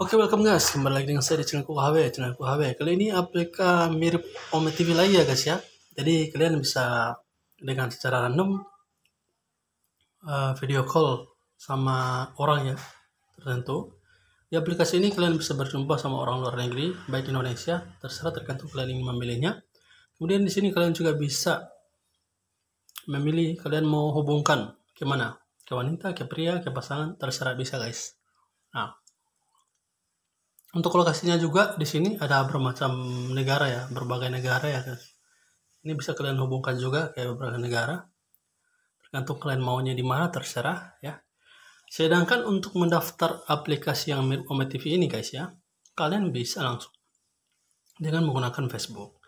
Oke, okay, welcome guys. Kembali lagi dengan saya di channel KUHW. Channel KUHW. Kali ini aplikasi mirip Ome TV lagi ya guys ya. Jadi kalian bisa dengan secara random uh, video call sama orang ya tertentu. Di aplikasi ini kalian bisa berjumpa sama orang luar negeri, baik Indonesia, terserah tergantung kalian ingin memilihnya. Kemudian di sini kalian juga bisa memilih kalian mau hubungkan kemana, ke wanita, ke pria, ke pasangan, terserah bisa guys. Nah, untuk lokasinya juga di sini ada bermacam negara ya, berbagai negara ya guys. Ini bisa kalian hubungkan juga kayak beberapa negara. Tergantung kalian maunya di mana terserah ya. Sedangkan untuk mendaftar aplikasi yang mirip Omet TV ini guys ya, kalian bisa langsung dengan menggunakan Facebook.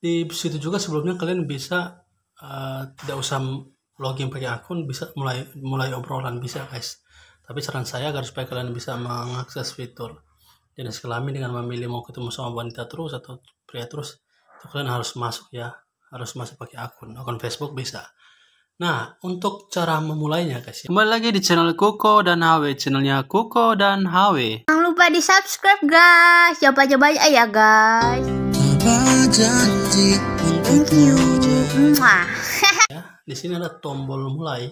Di situ juga sebelumnya kalian bisa uh, tidak usah login pakai akun bisa mulai mulai obrolan bisa guys. Tapi saran saya agar supaya kalian bisa mengakses fitur jenis kelamin dengan memilih mau ketemu sama wanita terus atau pria terus itu kalian harus masuk ya harus masuk pakai akun akun Facebook bisa nah untuk cara memulainya guys ya. kembali lagi di channel Kuko dan HW channelnya Kuko dan HW jangan lupa di subscribe guys coba coba aja ya guys thank you ya, di sini ada tombol mulai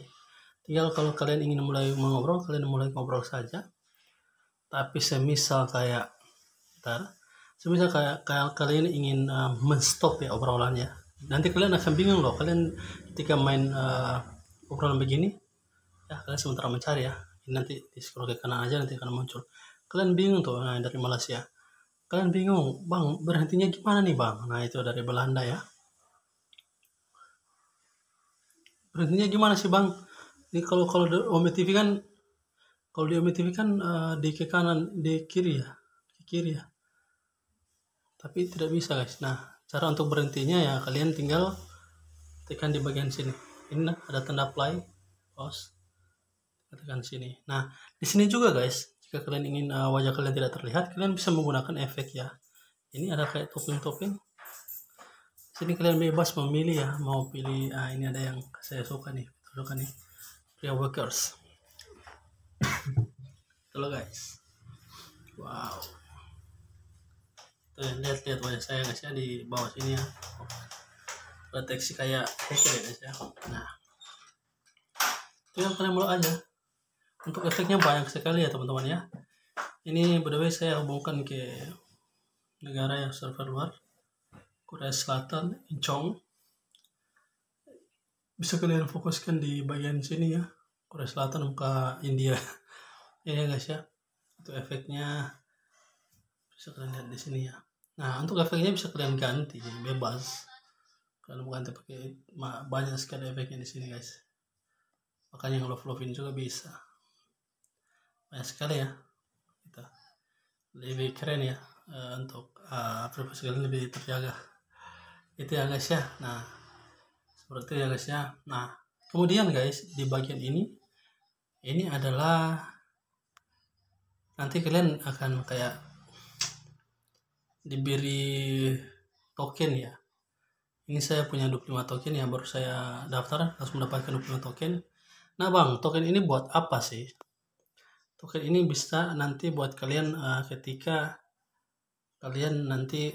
tinggal kalau kalian ingin mulai mengobrol kalian mulai ngobrol saja tapi semisal kayak ntar semisal kayak, kayak kalian ingin uh, menstop ya obrolannya nanti kalian akan bingung loh kalian ketika main uh, obrolan begini ya kalian sementara mencari ya nanti di scroll ke kanan aja nanti akan muncul kalian bingung tuh nah, dari Malaysia kalian bingung bang berhentinya gimana nih bang nah itu dari Belanda ya berhentinya gimana sih bang ini kalau kalau Ome TV kan kalau di MTV kan uh, di ke kanan di kiri ya di kiri ya tapi tidak bisa guys nah cara untuk berhentinya ya kalian tinggal tekan di bagian sini ini nah, ada tanda play pause tekan sini nah di sini juga guys jika kalian ingin uh, wajah kalian tidak terlihat kalian bisa menggunakan efek ya ini ada kayak topping-topping sini kalian bebas memilih ya mau pilih ah ini ada yang saya suka nih suka nih pria workers halo guys. Wow. Tuh lihat-lihat wajah saya guys ya di bawah sini ya. Proteksi kayak hacker ya guys ya. Nah. Itu yang kalian mau aja. Untuk efeknya banyak sekali ya teman-teman ya. Ini by saya hubungkan ke negara yang server luar. Korea Selatan, Incheon. Bisa kalian fokuskan di bagian sini ya. Korea Selatan buka India. ini ya iya, guys ya itu efeknya bisa kalian lihat di sini ya nah untuk efeknya bisa kalian ganti bebas kalian bukan terpakai, banyak sekali efeknya di sini guys makanya yang love lovein juga bisa banyak sekali ya kita lebih keren ya eh, untuk uh, privasi kalian lebih terjaga itu ya guys ya nah seperti itu ya guys ya nah kemudian guys di bagian ini ini adalah nanti kalian akan kayak diberi token ya ini saya punya 25 token ya baru saya daftar langsung mendapatkan 25 token nah bang token ini buat apa sih token ini bisa nanti buat kalian uh, ketika kalian nanti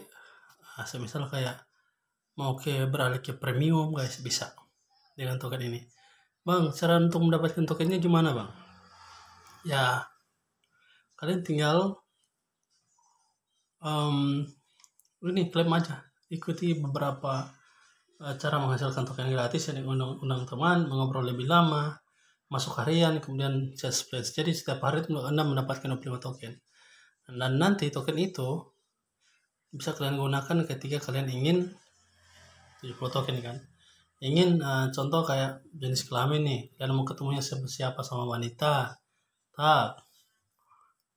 uh, semisal kayak mau ke beralih ke premium guys bisa dengan token ini bang cara untuk mendapatkan tokennya gimana bang ya kalian tinggal um, ini klaim aja ikuti beberapa uh, cara menghasilkan token gratis yang undang, undang teman mengobrol lebih lama masuk harian kemudian just pledge jadi setiap hari itu anda mendapatkan 25 token dan nanti token itu bisa kalian gunakan ketika kalian ingin 70 token kan ingin uh, contoh kayak jenis kelamin nih kalian mau ketemunya siapa, siapa sama wanita tak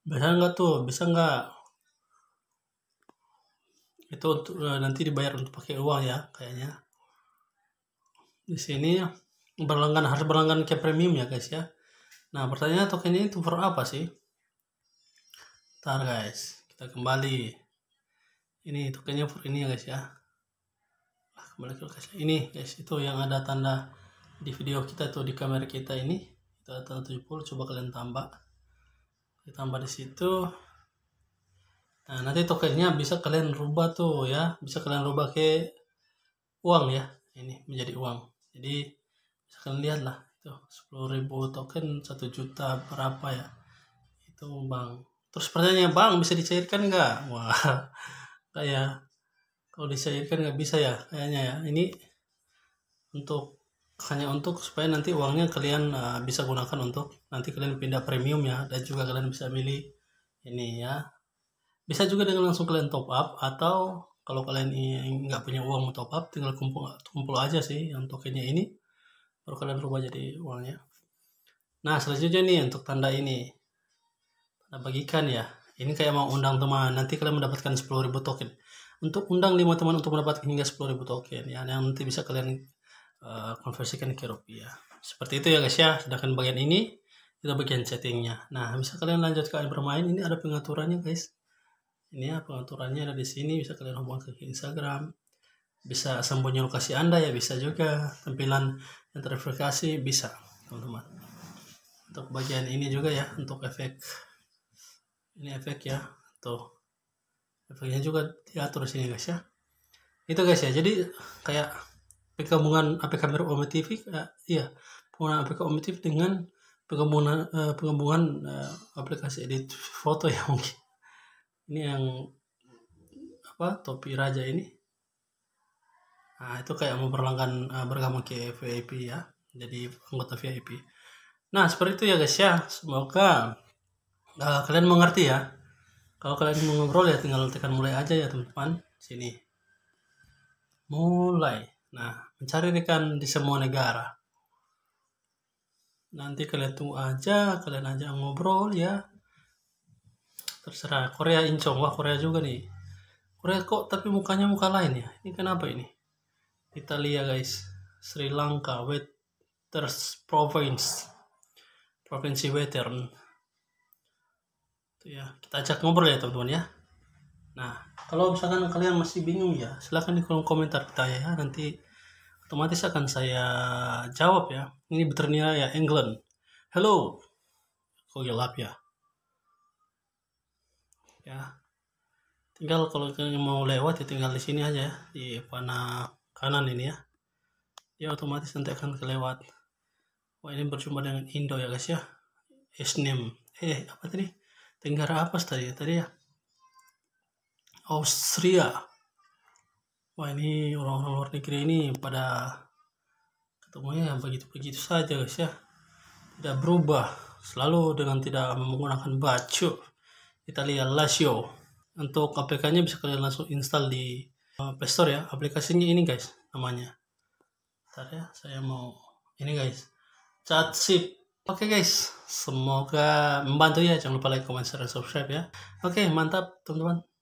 bisa nggak tuh bisa nggak itu untuk eh, nanti dibayar untuk pakai uang ya kayaknya di sini berlangganan harus berlangganan ke premium ya guys ya nah pertanyaannya tokennya itu for apa sih ntar guys kita kembali ini tokennya for ini ya guys ya nah, kembali ke guys ini guys itu yang ada tanda di video kita tuh di kamera kita ini itu ada tanda 70 coba kalian tambah ditambah di situ nah nanti tokennya bisa kalian rubah tuh ya bisa kalian rubah ke uang ya ini menjadi uang jadi bisa kalian lihat lah itu ribu token satu juta berapa ya itu bang terus pertanyaannya bang bisa dicairkan nggak wah kayak kalau dicairkan nggak bisa ya kayaknya ya ini untuk hanya untuk supaya nanti uangnya kalian uh, bisa gunakan untuk nanti kalian pindah premium ya dan juga kalian bisa milih ini ya bisa juga dengan langsung kalian top up atau kalau kalian nggak punya uang mau top up tinggal kumpul kumpul aja sih yang tokennya ini baru kalian rubah jadi uangnya nah selanjutnya nih untuk tanda ini tanda bagikan ya ini kayak mau undang teman nanti kalian mendapatkan 10.000 token untuk undang 5 teman untuk mendapatkan hingga 10.000 token ya yang nanti bisa kalian Eh, konversikan ke rupiah seperti itu ya guys ya sedangkan bagian ini kita bagian settingnya nah bisa kalian lanjut ke bermain ini ada pengaturannya guys ini ya pengaturannya ada di sini bisa kalian hubungkan ke Instagram bisa sembunyi lokasi anda ya bisa juga tampilan yang terverifikasi bisa teman-teman untuk bagian ini juga ya untuk efek ini efek ya tuh efeknya juga diatur sini guys ya itu guys ya jadi kayak penggabungan APK Meru TV uh, eh, ya penggabungan APK TV dengan penggabungan uh, eh, penggabungan uh, eh, aplikasi edit foto ya mungkin ini yang apa topi raja ini nah itu kayak memperlangkan uh, bergabung ke VIP ya jadi anggota VIP nah seperti itu ya guys ya semoga uh, kalian mengerti ya kalau kalian mau ngobrol ya tinggal tekan mulai aja ya teman-teman sini mulai Nah, mencari rekan di semua negara. Nanti kalian tunggu aja, kalian aja ngobrol ya. Terserah Korea Incong, wah Korea juga nih. Korea kok tapi mukanya muka lain ya. Ini kenapa ini? Italia guys, Sri Lanka, Wetters Province, Provinsi Western. Itu ya, kita ajak ngobrol ya teman-teman ya. Nah, kalau misalkan kalian masih bingung ya, silahkan di kolom komentar kita ya. Nanti otomatis akan saya jawab ya. Ini beternya ya England. Hello. Kok gelap ya? Ya. Tinggal kalau kalian mau lewat ya tinggal di sini aja ya, di mana kanan ini ya. ya otomatis nanti akan kelewat. Wah, ini berjumpa dengan Indo ya guys ya. Isnim. Eh, apa tadi? Tenggara apa tadi ya? Tadi ya. Austria wah ini orang-orang luar negeri ini pada ketemunya begitu-begitu saja guys ya tidak berubah selalu dengan tidak menggunakan baju Italia Lazio untuk APK-nya bisa kalian langsung install di Playstore eh, Play Store ya aplikasinya ini guys namanya Bentar ya saya mau ini guys sip. Oke okay guys, semoga membantu ya. Jangan lupa like, comment, share, dan subscribe ya. Oke, okay, mantap teman-teman.